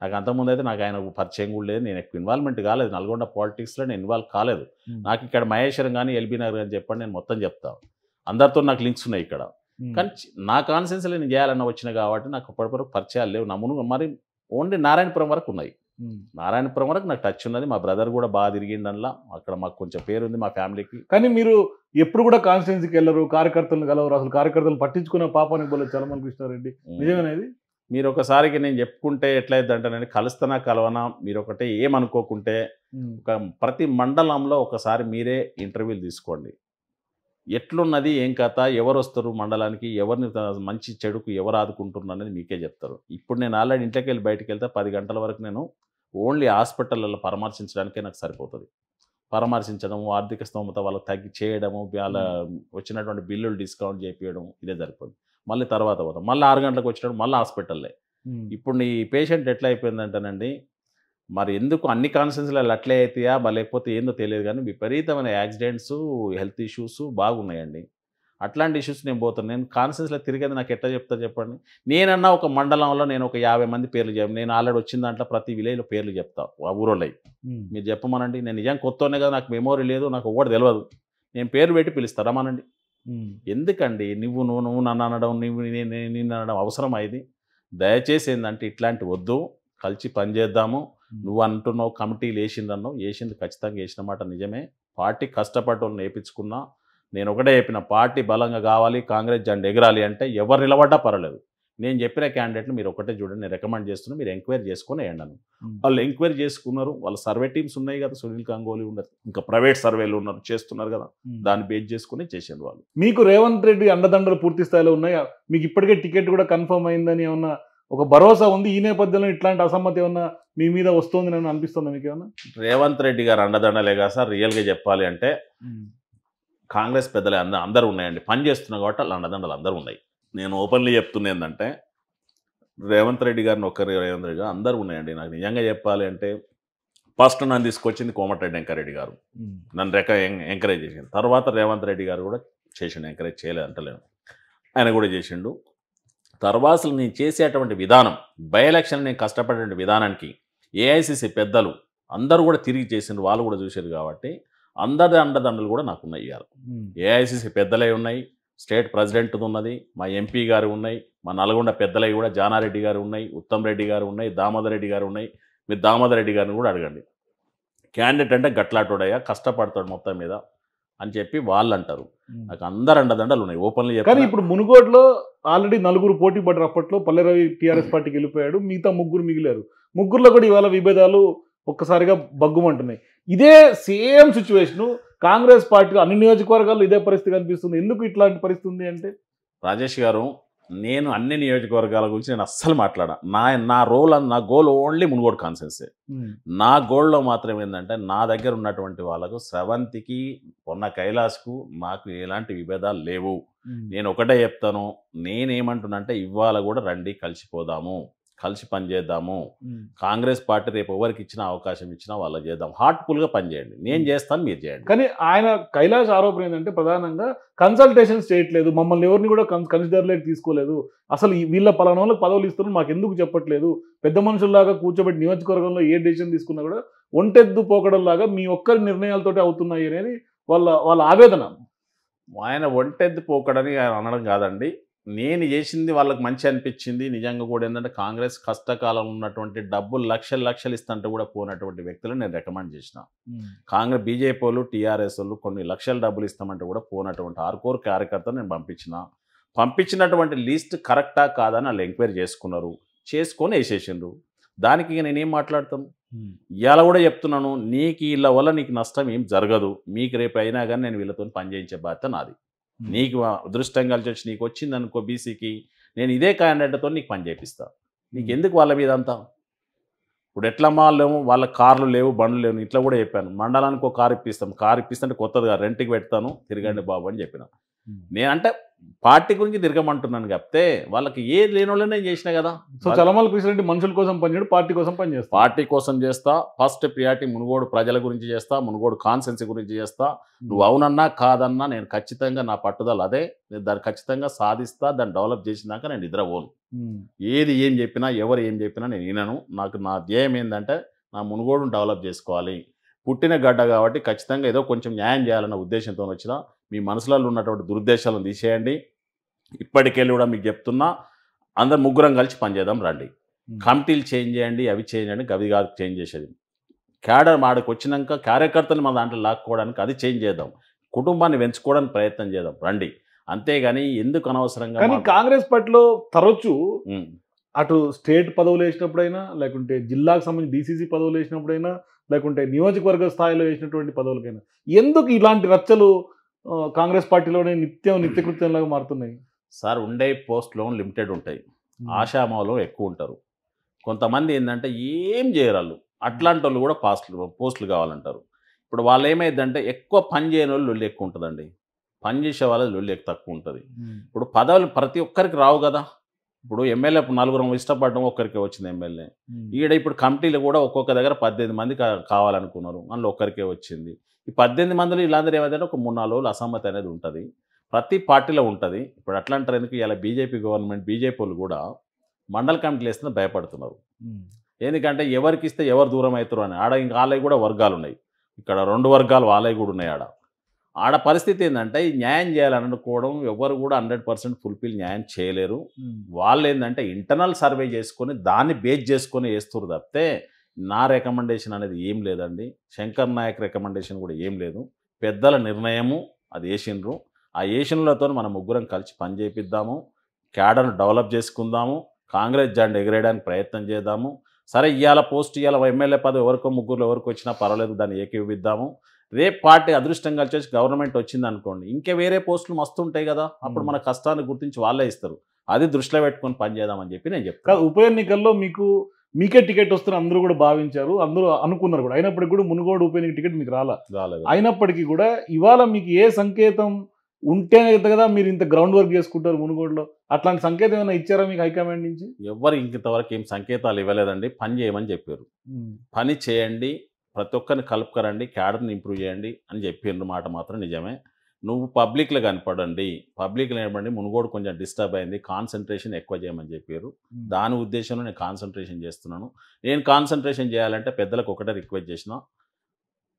నాకు అంతకుముందు అయితే నాకు ఆయన పరిచయం కూడా లేదు నేను ఎక్కువ ఇన్వాల్వ్మెంట్ కాలేదు నల్గొండ పాలిటిక్స్లో నేను ఇన్వాల్వ్ కాలేదు నాకు ఇక్కడ మహేశ్వరం కానీ ఎల్బీ నగర్ కానీ చెప్పండి నేను మొత్తం చెప్తాను అందరితో నాకు లింక్స్ ఉన్నాయి ఇక్కడ కానీ నా కాన్సెన్స్ నేను చేయాలన్న వచ్చిన కాబట్టి నాకు ఇప్పటివరకు పరిచయాలు లేవు నమ్మును మరి ఓన్లీ నారాయణపురం వరకు ఉన్నాయి నారాయణపురం వరకు నాకు టచ్ ఉన్నది మా బ్రదర్ కూడా బాగా తిరిగిండల్లా అక్కడ మాకు కొంచెం పేరు ఉంది మా ఫ్యామిలీకి కానీ మీరు ఎప్పుడు కూడా కాన్స్టిట్యున్సీకి వెళ్ళరు కార్యకర్తలను కలవరు అసలు కార్యకర్తలు పట్టించుకున్న పాపానికి బోలే చలమన్ కృష్ణారెడ్డి నిజమనేది మీరు ఒకసారికి నేను చెప్పుకుంటే ఎట్లయితే నేను కలుస్తానా కలవనా మీరు ఒకటే ఏమనుకోకుంటే ఒక ప్రతి మండలంలో ఒకసారి మీరే ఇంటర్వ్యూలు తీసుకోండి ఎట్లున్నది ఏం కథ ఎవరు వస్తారు మండలానికి ఎవరిని మంచి చెడుకు ఎవరు ఆదుకుంటున్నారు అనేది మీకే చెప్తారు ఇప్పుడు నేను ఆల్రెడీ ఇంట్లోకి వెళ్ళి బయటకు వెళ్తే పది గంటల వరకు నేను ఓన్లీ హాస్పిటల్లో పరామర్శించడానికే నాకు సరిపోతుంది పరామర్శించడము ఆర్థిక స్తోమత వాళ్ళకి తగ్గి చేయడము వాళ్ళ వచ్చినటువంటి బిల్లులు డిస్కౌంట్ చేపించడం ఇదే సరిపోతుంది మళ్ళీ తర్వాత పోతాం మళ్ళీ ఆరు గంటలకు వచ్చినప్పుడు మళ్ళీ హాస్పిటల్లే ఇప్పుడు నీ పేషెంట్ ఎట్లా అయిపోయిందంటేనండి మరి ఎందుకు అన్ని కాన్స్టెన్సీలలో అట్లే అవుతాయా లేకపోతే ఏందో తెలియదు కానీ విపరీతమైన యాక్సిడెంట్స్ హెల్త్ ఇష్యూస్ బాగున్నాయండి అట్లాంటి ఇష్యూస్ నేను పోతాను నేను కాన్సెన్స్లో తిరిగేది నాకు ఎట్లా చెప్తా చెప్పండి నేనన్నా ఒక మండలంలో నేను ఒక యాభై మంది పేర్లు చెప్పాను నేను ఆల్రెడీ వచ్చిన దాంట్లో ప్రతి విలేజ్లో పేర్లు చెప్తా ఆ ఊరోళ్ళై మీరు చెప్పమనండి నేను నిజం కొత్తనే కదా నాకు మెమోరీ లేదు నాకు ఒకటి తెలియదు నేను పేరు పెట్టి పిలుస్తారా మనండి ఎందుకండి నువ్వు నువ్వు నువ్వు నన్ను అనడం నువ్వు నేను నిన్ను అనడం అవసరం అయింది దయచేసి ఏంటంటే ఇట్లాంటి వద్దు కలిసి పనిచేద్దాము నువ్వు అంటున్నావు కమిటీలు వేసిందన్నావు వేసింది ఖచ్చితంగా వేసిన మాట నిజమే పార్టీ కష్టపడి వాళ్ళు నేర్పించుకున్నా నేను ఒకటే చెప్పిన పార్టీ బలంగా కావాలి కాంగ్రెస్ జెండా ఎగరాలి అంటే ఎవరు నిలబడ్డా పర్వాలేదు నేను చెప్పిన క్యాండిడేట్లు మీరు ఒకటే చూడండి నేను రికమెండ్ చేస్తున్నా మీరు ఎంక్వైరీ చేసుకుని వేయండి వాళ్ళు ఎంక్వైరీ చేసుకున్నారు వాళ్ళ సర్వే టీమ్స్ ఉన్నాయి కదా సునీల్ గంగోలీ ఉన్నారు ఇంకా ప్రైవేట్ సర్వేలు ఉన్నారు చేస్తున్నారు కదా దాన్ని బేస్ చేసుకుని చేసేది వాళ్ళు మీకు రేవంత్ రెడ్డి అండదండలు పూర్తి స్థాయిలో ఉన్నాయా మీకు ఇప్పటికే టికెట్ కూడా కన్ఫర్మ్ అయిందని ఏమన్నా ఒక భరోసా ఉంది ఈ నేపథ్యంలో ఇట్లాంటి అసమ్మతి ఏమన్నా మీ మీద వస్తుంది నేను అనిపిస్తుంది మీకు ఏమన్నా రేవంత్ రెడ్డి గారు అండదండలే కాదు సార్ రియల్గా చెప్పాలి అంటే కాంగ్రెస్ పెద్దలే అంద అందరూ ఉన్నాయండి పని చేస్తున్నా కాబట్టి వాళ్ళ అండదండలు అందరూ ఉన్నాయి నేను ఓపెన్లీ చెప్తున్నా ఏంటంటే రేవంత్ రెడ్డి గారిని ఒక్కరి రేవంత్ రెడ్డి గారు అందరూ ఉన్నాయండి నాకు నిజంగా చెప్పాలి అంటే ఫస్ట్ నన్ను తీసుకొచ్చింది కోమటిరెడ్డి వెంకారెడ్డి గారు నన్ను రెక్క ఎంకరేజ్ చేసింది తర్వాత రేవంత్ రెడ్డి గారు కూడా చేసిండు ఎంకరేజ్ చేయలేదు అంటలేను ఆయన కూడా చేసిండు తర్వాసలు నేను చేసేటువంటి విధానం బై ఎలక్షన్ నేను కష్టపడే విధానానికి ఏఐసిసి పెద్దలు అందరూ కూడా తిరిగి చేసిన వాళ్ళు కూడా చూశారు కాబట్టి అందరి అండదండలు కూడా నాకు ఉన్నాయి ఇవాళ ఏఐసిసి పెద్దలే ఉన్నాయి స్టేట్ ప్రెసిడెంట్ ఉన్నది మా ఎంపీ గారు ఉన్నాయి మా నల్గొండ పెద్దలవి కూడా జానారెడ్డి గారు ఉన్నాయి ఉత్తమ్ రెడ్డి గారు ఉన్నాయి దామోదర్ రెడ్డి గారు ఉన్నాయి మీరు దామోదర్ రెడ్డి గారిని కూడా అడగండి క్యాండిడేట్ అంటే గట్లాటోడయ్యా కష్టపడతాడు మొత్తం మీద అని చెప్పి వాళ్ళు అంటారు నాకు అందరు అండదండలు ఉన్నాయి ఓపెన్లీ కానీ ఇప్పుడు మునుగోడులో ఆల్రెడీ నలుగురు పోటీ పడ్డారు అప్పట్లో పల్లెరవి టీఆర్ఎస్ పార్టీకి వెళ్ళిపోయాడు మిగతా ముగ్గురు మిగిలారు ముగ్గురులో కూడా ఇవాళ విభేదాలు ఒక్కసారిగా బగ్గుమంటున్నాయి ఇదే సేమ్ సిచ్యువేషను కాంగ్రెస్ పార్టీ అన్ని నియోజకవర్గాల్లో ఇదే పరిస్థితి కనిపిస్తుంది ఎందుకు ఇట్లాంటి పరిస్థితి ఉంది అంటే రాజేష్ గారు నేను అన్ని నియోజకవర్గాల గురించి నేను అస్సలు మాట్లాడా నా నా రోల్ నా గోల్ ఓన్లీ మునుగోడు కాన్సెన్సే నా గోల్లో మాత్రం ఏంటంటే నా దగ్గర ఉన్నటువంటి వాళ్ళకు స్రవంతికి ఉన్న కైలాస్కు మాకు ఎలాంటి విభేదాలు లేవు నేను ఒకటే చెప్తాను నేనేమంటున్నా అంటే ఇవాళ కూడా రండి కలిసిపోదాము కలిసి పనిచేద్దాము కాంగ్రెస్ పార్టీ రేపు ఎవరికి ఇచ్చిన అవకాశం ఇచ్చినా వాళ్ళ చేద్దాం హార్ట్ఫుల్గా పనిచేయండి నేను చేస్తాను మీరు చేయండి కానీ ఆయన కైలాస్ ఆరోపణ ఏంటంటే ప్రధానంగా కన్సల్టేషన్ చేయట్లేదు మమ్మల్ని ఎవరిని కూడా కన్సిడర్లోకి తీసుకోలేదు అసలు వీళ్ళ పలానా వాళ్ళకి పదవులు ఇస్తున్నారు మాకు ఎందుకు చెప్పట్లేదు పెద్ద మనుషుల్లాగా కూర్చోబెట్టి నియోజకవర్గంలో ఏ డిసిషన్ తీసుకున్నా కూడా ఒంటెద్దు పోకడంలాగా మీ ఒక్కరి నిర్ణయాలతోటి అవుతున్నాయి అనేది వాళ్ళ వాళ్ళ ఆవేదన ఆయన ఒంటెద్దు పోకడని ఆయన అనడం కాదండి నేను చేసింది వాళ్ళకి మంచి అనిపించింది నిజంగా కూడా ఏంటంటే కాంగ్రెస్ కష్టకాలం ఉన్నటువంటి డబ్బులు లక్షలు లక్షలు ఇస్తంటే కూడా పోనటువంటి వ్యక్తులు నేను రికమెండ్ చేసిన కాంగ్రెస్ బీజేపీ వాళ్ళు టీఆర్ఎస్ వాళ్ళు కొన్ని లక్షల డబ్బులు ఇస్తామంటే కూడా పోనటువంటి ఆర్కోర్ కార్యకర్తలు నేను పంపించిన పంపించినటువంటి లిస్ట్ కరెక్టా కాదని వాళ్ళు ఎంక్వైరీ చేసుకున్నారు చేసుకొని వేసేసిండ్రు దానికి నేనేం మాట్లాడతాను ఇలా కూడా చెప్తున్నాను నీకు వీళ్ళ వల్ల నీకు నష్టం ఏం జరగదు మీకు రేపు అయినా కానీ నేను వీళ్ళతో పనిచేయించే బాధ్యత నాది Hmm. నీకు అదృష్టం కలిసి నీకు వచ్చింది అనుకో బీసీకి నేను ఇదే క్యాండిడేట్తో నీకు పని చేపిస్తాను hmm. నీకు ఎందుకు వాళ్ళ మీద అంతా ఇప్పుడు ఎట్లమ్మా లేము వాళ్ళ కార్లు లేవు బండ్లు లేవు ఇట్లా కూడా చెప్పాను మండలానికి ఒక కారు ఇప్పిస్తాం కారు కొత్తది కొత్తదిగా రెంట్కి పెడతాను తిరగండి hmm. బాబు అని చెప్పినాను నేనంటే పార్టీ గురించి తిరగమంటున్నాను కాబట్టి వాళ్ళకి ఏది లేని వాళ్ళనే చేసినా కదా సో చలమల కృష్ణరెడ్డి మనుషుల కోసం పనిచేయడు పార్టీ కోసం పనిచేస్తా పార్టీ కోసం చేస్తా ఫస్ట్ ప్రియారిటీ మునుగోడు ప్రజల గురించి చేస్తా మునుగోడు కాన్సెన్సీ గురించి చేస్తా నువ్వు అవునన్నా కాదన్నా నేను ఖచ్చితంగా నా పట్టుదల అదే నేను దాన్ని ఖచ్చితంగా సాధిస్తా దాన్ని డెవలప్ చేసినాక నేను నిద్రపోను పోను ఏది ఏం చెప్పినా ఎవరు ఏం చెప్పినా నేను వినను నాకు నా ధ్యేయం ఏంటంటే నా మునుగోడును డెవలప్ చేసుకోవాలి పుట్టిన గడ్డ కాబట్టి ఖచ్చితంగా ఏదో కొంచెం న్యాయం చేయాలన్న ఉద్దేశంతో వచ్చినా మీ మనసులో ఉన్నటువంటి దురుద్దేశాలను తీసేయండి ఇప్పటికెళ్ళి కూడా మీకు చెప్తున్నా అందరు ముగ్గురం కలిసి పనిచేద్దాం రండి కమిటీలు చేంజ్ చేయండి అవి చేంజ్ చేయండి గవి కాదు చేంజ్ చేసేది క్యాడర్ మాడకు వచ్చినాక కార్యకర్తలు మన దాంట్లో లాక్కోవడానికి అది చేంజ్ చేద్దాం కుటుంబాన్ని పెంచుకోవడానికి ప్రయత్నం చేద్దాం రండి అంతేగాని ఎందుకు అనవసరంగా కానీ కాంగ్రెస్ పార్టీలో తరచు అటు స్టేట్ పదవులు వేసినప్పుడైనా లేకుంటే జిల్లాకు సంబంధించి డీసీసీ పదవులు వేసినప్పుడైనా లేకుంటే నియోజకవర్గ స్థాయిలో వేసినటువంటి పదవులకైనా ఎందుకు ఇలాంటి రచ్చలు కాంగ్రెస్ పార్టీలోనే నిత్యం నిత్యకృత్యంలాగా మారుతున్నాయి సార్ ఉండే పోస్ట్లో లిమిటెడ్ ఉంటాయి ఆశామాలో ఎక్కువ ఉంటారు కొంతమంది ఏంటంటే ఏం చేయరాళ్ళు అట్లాంటి కూడా పాస్ట్లు పోస్టులు కావాలంటారు ఇప్పుడు వాళ్ళు ఏమైందంటే ఎక్కువ పని చేయని వాళ్ళు లొల్లి ఎక్కువ ఉంటుందండి పని చేసే వాళ్ళ లొల్లి తక్కువ ఉంటుంది ఇప్పుడు పదవులు ప్రతి ఒక్కరికి రావు కదా ఇప్పుడు ఎమ్మెల్యే నలుగురం ఇష్టపడడం ఒక్కరికి వచ్చింది ఎమ్మెల్యే ఈడ ఇప్పుడు కమిటీలు కూడా ఒక్కొక్క దగ్గర పద్దెనిమిది మంది కావాలనుకున్నారు అందులో ఒక్కరికే వచ్చింది ఈ పద్దెనిమిది మందిలో వీళ్ళందరూ ఏమైతే ఒక మూడు నాలుగు రోజులు అసమ్మతి అనేది ఉంటుంది ప్రతి పార్టీలో ఉంటుంది ఇప్పుడు అట్లా అంటారు ఎందుకు ఇలా బీజేపీ గవర్నమెంట్ బీజేపీ వాళ్ళు కూడా మండల కమిటీలు వేస్తున్న భయపడుతున్నారు ఎందుకంటే ఎవరికి ఇస్తే ఎవరు దూరం అవుతారు అని ఆడ ఇంకా ఆలయ కూడా వర్గాలు ఉన్నాయి ఇక్కడ రెండు వర్గాలు ఆలయ కూడా ఉన్నాయి ఆడ ఆడ పరిస్థితి ఏంటంటే న్యాయం చేయాలనుకోవడం ఎవరు కూడా హండ్రెడ్ పర్సెంట్ ఫుల్ఫిల్ న్యాయం చేయలేరు వాళ్ళు ఏంటంటే ఇంటర్నల్ సర్వే చేసుకొని దాన్ని బేస్ చేసుకొని వేస్తారు తప్పితే నా రికమెండేషన్ అనేది ఏం లేదండి శంకర్ నాయక్ రికమెండేషన్ కూడా ఏం లేదు పెద్దల నిర్ణయము అది ఏషిన్రు ఆ ఏషిన్లతో మనం ముగ్గురం కలిసి పని చేపిద్దాము క్యాడర్ను డెవలప్ చేసుకుందాము కాంగ్రెస్ జాండ్ ఎగిరేయడానికి ప్రయత్నం చేద్దాము సరే ఇవాళ పోస్ట్ ఇవాళ ఎమ్మెల్యే పదవి ఎవరికో ముగ్గురు ఎవరికి వచ్చినా పర్వాలేదు దాన్ని ఏకీవిద్దాము రేపు పార్టీ అదృష్టం కలిసి గవర్నమెంట్ వచ్చింది అనుకోండి ఇంకా వేరే పోస్టులు మస్తు ఉంటాయి కదా అప్పుడు మన కష్టాన్ని గుర్తించి వాళ్ళే ఇస్తారు అది దృష్టిలో పెట్టుకొని పని చేద్దామని చెప్పి నేను చెప్తాను ఉప ఎన్నికల్లో మీకు మీకే టికెట్ వస్తుంది అందరూ కూడా భావించారు అందరూ అనుకున్నారు కూడా అయినప్పటికీ కూడా మునుగోడు ఉప ఎన్నిక టికెట్ మీకు రాలా రాలేదు అయినప్పటికీ కూడా ఇవాళ మీకు ఏ సంకేతం ఉంటేనే కదా మీరు ఇంత గ్రౌండ్ వర్క్ చేసుకుంటారు మునుగోడులో అట్లాంటి సంకేతం ఏమైనా ఇచ్చారా మీకు హైకమాండ్ నుంచి ఎవరు ఇంతవరకు ఏం సంకేతాలు ఇవ్వలేదండి పని చేయమని చెప్పారు పని చేయండి ప్రతి ఒక్కరిని కలుపుకరండి క్యాడర్ని ఇంప్రూవ్ చేయండి అని చెప్పిండ్రు మాట మాత్రం నిజమే నువ్వు పబ్లిక్లో కనపడండి పబ్లిక్లో కనపడండి మునుగోడు కొంచెం డిస్టర్బ్ అయింది కాన్సన్ట్రేషన్ ఎక్కువ చేయమని చెప్పారు దాని ఉద్దేశంలో నేను కాన్సన్ట్రేషన్ చేస్తున్నాను నేను కాన్సన్ట్రేషన్ చేయాలంటే పెద్దలకు ఒకటే రిక్వెస్ట్ చేసిన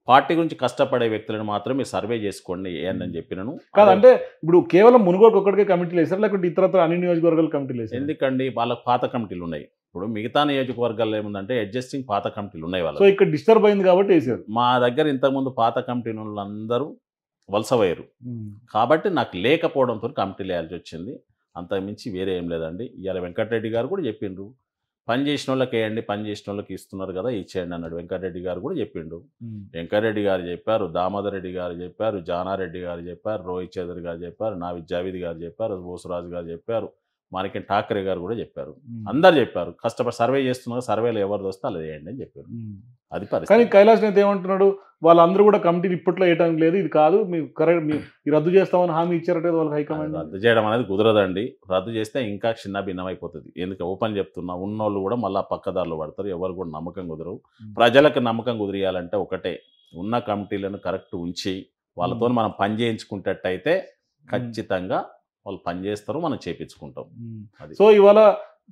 పార్టీ గురించి కష్టపడే వ్యక్తులను మాత్రం మీరు సర్వే చేసుకోండి అని చెప్పినను కాదంటే ఇప్పుడు కేవలం మునుగోడు ఒకటికే కమిటీలు వేసారు లేకుంటే ఇతరత్ర అన్ని నియోజకవర్గాలు కమిటీలు వేసారు ఎందుకండి వాళ్ళకి పాత కమిటీలు ఉన్నాయి ఇప్పుడు మిగతా నియోజకవర్గాల్లో ఏముందంటే అడ్జస్టింగ్ పాత కమిటీలు ఉన్నాయి వాళ్ళు సో ఇక్కడ డిస్టర్బ్ అయింది కాబట్టి వేసారు మా దగ్గర ఇంతకుముందు పాత కమిటీ వాళ్ళందరూ వలసవయ్యారు కాబట్టి నాకు లేకపోవడంతో కమిటీ లేయాల్సి వచ్చింది అంతకుమించి వేరే ఏం లేదండి ఇవాళ వెంకటరెడ్డి గారు కూడా చెప్పిండ్రు పని చేసిన వాళ్ళకి వేయండి పని చేసిన వాళ్ళకి ఇస్తున్నారు కదా ఇచ్చేయండి అన్నాడు వెంకటరెడ్డి గారు కూడా చెప్పిండు వెంకటరెడ్డి గారు చెప్పారు దామోదర్ రెడ్డి గారు చెప్పారు జానారెడ్డి గారు చెప్పారు రోహిత్ చౌదరి గారు చెప్పారు నా విద్యావిధి గారు చెప్పారు బోసరాజు గారు చెప్పారు మనకి ఠాకరే గారు కూడా చెప్పారు అందరు చెప్పారు కష్టపడి సర్వే చేస్తున్నారు సర్వేలో ఎవరు వస్తే అలా చేయండి అని చెప్పారు అది కానీ కైలాస్ నేత ఏమంటున్నాడు వాళ్ళందరూ కూడా కమిటీని ఇప్పట్లో వేయటం లేదు ఇది కాదు మీరు కరెక్ట్ మీరు రద్దు చేస్తామని హామీ ఇచ్చారట వాళ్ళకి హైకమాండ్ రద్దు చేయడం అనేది కుదరదండి రద్దు చేస్తే ఇంకా చిన్న భిన్నమైపోతుంది ఎందుకంటే ఓపెన్ చెప్తున్నా ఉన్నోళ్ళు కూడా మళ్ళీ పక్కదారులు పడతారు ఎవరు కూడా నమ్మకం కుదరవు ప్రజలకు నమ్మకం కుదిరియాలంటే ఒకటే ఉన్న కమిటీలను కరెక్ట్ ఉంచి వాళ్ళతో మనం పని చేయించుకున్నట్టయితే ఖచ్చితంగా వాళ్ళు పనిచేస్తారు మనం చేపించుకుంటాం సో ఇవాళ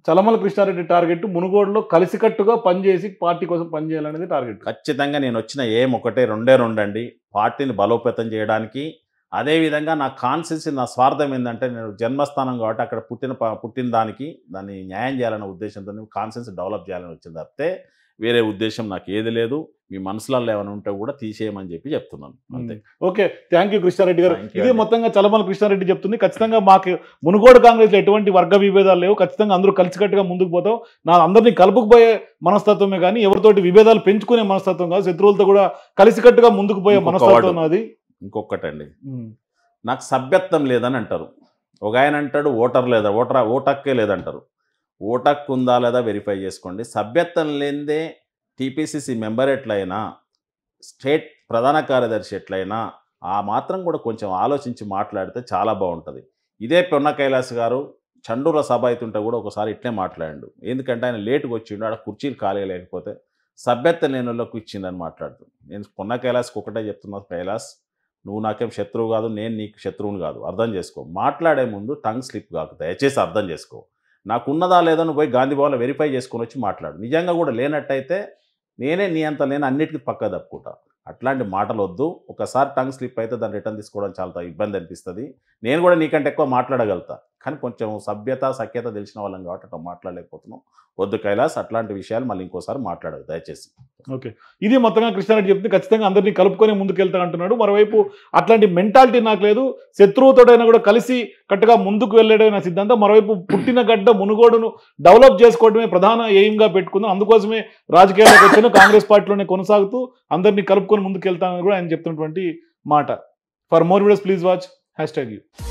చలమల కృష్ణారెడ్డి టార్గెట్ మునుగోడులో కలిసికట్టుగా పనిచేసి పార్టీ కోసం పనిచేయాలనేది టార్గెట్ ఖచ్చితంగా నేను వచ్చిన ఏం ఒకటే రెండే రెండు అండి పార్టీని బలోపేతం చేయడానికి అదేవిధంగా నా కాన్సెన్సీ నా స్వార్థం ఏంటంటే నేను జన్మస్థానం కాబట్టి అక్కడ పుట్టిన పుట్టిన దానికి దాన్ని న్యాయం చేయాలనే ఉద్దేశంతో కాన్సెన్స్ డెవలప్ చేయాలని వచ్చింది తప్పితే వేరే ఉద్దేశం నాకు ఏది లేదు మీ మనసులలో ఏమైనా ఉంటే కూడా తీసేయమని చెప్పి చెప్తున్నాను అంతే ఓకే థ్యాంక్ యూ కృష్ణారెడ్డి గారు ఇది మొత్తంగా చలమల కృష్ణారెడ్డి చెప్తుంది ఖచ్చితంగా మాకు మునుగోడు కాంగ్రెస్లో ఎటువంటి వర్గ విభేదాలు లేవు ఖచ్చితంగా అందరూ కలిసికట్టుగా ముందుకు పోతాం నా అందరినీ కలుపుకుపోయే మనస్తత్వమే కానీ ఎవరితోటి విభేదాలు పెంచుకునే మనస్తత్వం కాదు శత్రువులతో కూడా కలిసికట్టుగా ముందుకు పోయే మనస్తత్వం అది ఇంకొకటండి నాకు సభ్యత్వం లేదని అంటారు ఒక ఆయన అంటాడు ఓటర్ లేదా ఓటర్ ఓటక్కే లేదంటారు ఓటక్కు ఉందా లేదా వెరిఫై చేసుకోండి సభ్యత్వం లేదే టీపీసీసీ మెంబర్ ఎట్లయినా స్టేట్ ప్రధాన కార్యదర్శి ఎట్లయినా ఆ మాత్రం కూడా కొంచెం ఆలోచించి మాట్లాడితే చాలా బాగుంటుంది ఇదే పొన్న కైలాస్ గారు చండూర సభ అయితుంటే కూడా ఒకసారి ఇట్లే మాట్లాడండు ఎందుకంటే ఆయన లేటుగా వచ్చిండు ఆడ కుర్చీలు ఖాళీ లేకపోతే సభ్యత్వ లేని వాళ్ళకు ఇచ్చిందని మాట్లాడుతూ నేను పొన్న కైలాస్కి ఒకటే చెప్తున్నా కైలాస్ నువ్వు నాకేం శత్రువు కాదు నేను నీకు శత్రువుని కాదు అర్థం చేసుకో మాట్లాడే ముందు టంగ్ స్లిప్ కాకు దయచేసి అర్థం చేసుకో నాకు ఉన్నదా లేదని పోయి గాంధీభవన్లో వెరిఫై చేసుకొని వచ్చి మాట్లాడు నిజంగా కూడా లేనట్టయితే నేనే నీ అంత లేని అన్నిటికీ పక్క తప్పుకుంటా అట్లాంటి మాటలు వద్దు ఒకసారి టంగ్ స్లిప్ అయితే దాన్ని రిటర్న్ తీసుకోవడం చాలా ఇబ్బంది అనిపిస్తుంది నేను కూడా నీకంటే ఎక్కువ మాట్లాడగలుగుతా కానీ కొంచెం సభ్యత సఖ్యత తెలిసిన వాళ్ళం కాబట్టి అట్లా మాట్లాడలేకపోతున్నాం వద్దు కైలాస్ అట్లాంటి విషయాలు మళ్ళీ ఇంకోసారి మాట్లాడదు దయచేసి ఓకే ఇది మొత్తంగా కృష్ణారెడ్డి చెప్తే ఖచ్చితంగా అందరినీ కలుపుకొని ముందుకెళ్తా అంటున్నాడు మరోవైపు అట్లాంటి మెంటాలిటీ నాకు లేదు శత్రువుతోడైనా కూడా కలిసి కట్టుగా ముందుకు వెళ్ళడమే నా సిద్ధాంతం మరోవైపు పుట్టిన గడ్డ మునుగోడును డెవలప్ చేసుకోవడమే ప్రధాన ఎయిమ్గా పెట్టుకుందాం అందుకోసమే రాజకీయాల్లోకి వచ్చిన కాంగ్రెస్ పార్టీలోనే కొనసాగుతూ అందరినీ కలుపుకొని ముందుకెళ్తానని కూడా ఆయన చెప్తున్నటువంటి మాట for more videos please watch హ్యాష్ యూ